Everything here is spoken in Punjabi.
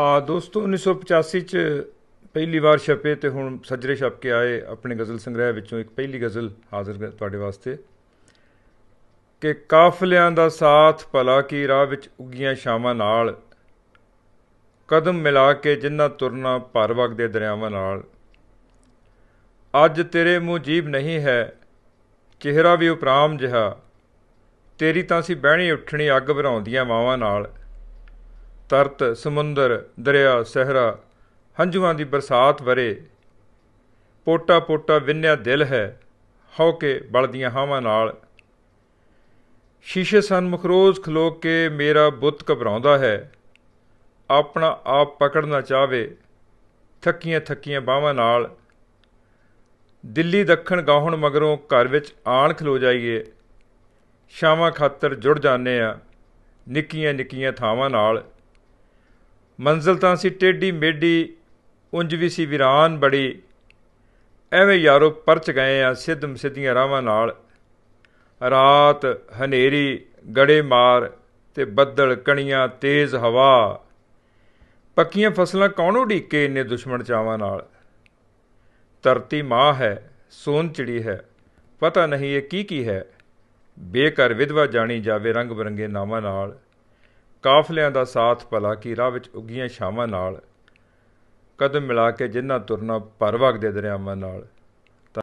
ਆ ਦੋਸਤੋ 1985 ਚ ਪਹਿਲੀ ਵਾਰ ਛਪੇ ਤੇ ਹੁਣ ਸੱਜਰੇ ਛਪ ਕੇ ਆਏ ਆਪਣੇ ਗਜ਼ਲ ਸੰਗ੍ਰਹਿ ਵਿੱਚੋਂ ਇੱਕ ਪਹਿਲੀ ਗਜ਼ਲ ਹਾਜ਼ਰ ਤੁਹਾਡੇ ਵਾਸਤੇ ਕਿ ਕਾਫਲਿਆਂ ਦਾ ਸਾਥ ਭਲਾ ਕੀ ਰਾਹ ਵਿੱਚ ਉਗੀਆਂ ਸ਼ਾਮਾਂ ਨਾਲ ਕਦਮ ਮਿਲਾ ਕੇ ਜਿੰਨਾ ਤੁਰਨਾ ਭਰ ਵਗ ਦੇ ਦਰਿਆਵਾਂ ਨਾਲ ਅੱਜ ਤੇਰੇ ਮੂੰਹ ਜੀਬ ਨਹੀਂ ਹੈ ਚਿਹਰਾ ਵੀ ਉਪਰਾਮ ਜਿਹਾ ਤੇਰੀ ਤਾਂ ਸੀ ਬਹਿਣੀ ਉੱਠਣੀ ਅੱਗ ਭਰਾਉਂਦੀਆਂ ਮਾਵਾਂ ਨਾਲ ਤਰਤ ਸਮੁੰਦਰ ਦਰਿਆ ਸਹਿਰਾ ਹੰਝੂਆਂ ਦੀ ਬਰਸਾਤ ਵਰੇ ਪੋਟਾ ਪੋਟਾ ਵਿੰਨਿਆ ਦਿਲ ਹੈ ਹੋ ਕੇ ਬਲਦੀਆਂ ਹਾਵਾਂ ਨਾਲ ਸ਼ੀਸ਼ੇ ਸਨਮੁਖ ਰੋਜ਼ ਖਲੋ ਕੇ ਮੇਰਾ ਬੁੱਤ ਘਬਰਾਉਂਦਾ ਹੈ ਆਪਣਾ ਆਪ ਪਕੜਨਾ ਚਾਵੇ ਥੱਕੀਆਂ ਥੱਕੀਆਂ ਬਾਹਾਂ ਨਾਲ ਦਿੱਲੀ ਦੱਖਣ ਗਾਹਣ ਮਗਰੋਂ ਘਰ ਵਿੱਚ ਆਣ ਖਲੋ ਜਾਈਏ ਸ਼ਾਮਾਂ ਖਾਤਰ ਜੁੜ ਜਾਂਦੇ ਆ ਨਿੱਕੀਆਂ ਨਿੱਕੀਆਂ ਥਾਵਾਂ ਨਾਲ ਮੰਜ਼ਲ ਤਾਂ ਸੀ ਟੇਢੀ ਮੇਢੀ ਉਂਝ ਵੀ ਸੀ ਵਿਰਾਨ ਬੜੀ ਐਵੇਂ ਯਾਰੋ ਪਰਚ ਗਏ ਆ ਸਿੱਧਮ ਸਿੱਧੀਆਂ ਰਾਵਾਂ ਨਾਲ ਰਾਤ ਹਨੇਰੀ ਗੜੇ ਮਾਰ ਤੇ ਬੱਦਲ ਕਣੀਆਂ ਤੇਜ਼ ਹਵਾ ਪੱਕੀਆਂ ਫਸਲਾਂ ਕੌਣ ਉਡੀਕੇ ਇੰਨੇ ਦੁਸ਼ਮਣ ਚਾਵਾਂ ਨਾਲ ਧਰਤੀ ਮਾਂ ਹੈ ਸੋਨ ਚਿੜੀ ਹੈ ਪਤਾ ਨਹੀਂ ਇਹ ਕੀ ਕੀ ਹੈ ਬੇਕਰ ਵਿਧਵਾ ਜਾਣੀ ਜਾਵੇ ਰੰਗ ਬਰੰਗੇ ਨਾਵਾਂ ਨਾਲ ਕਾਫਲਿਆਂ ਦਾ ਸਾਥ ਭਲਾ ਕੀ ਰਾਹ ਵਿੱਚ ਉੱਗੀਆਂ ਛਾਵਾਂ ਨਾਲ ਕਦਮ ਮਿਲਾ ਕੇ ਜਿੰਨਾ ਤੁਰਨਾ ਪਰਵਗ ਦੇ ਦਰਿਆਵਾਂ ਨਾਲ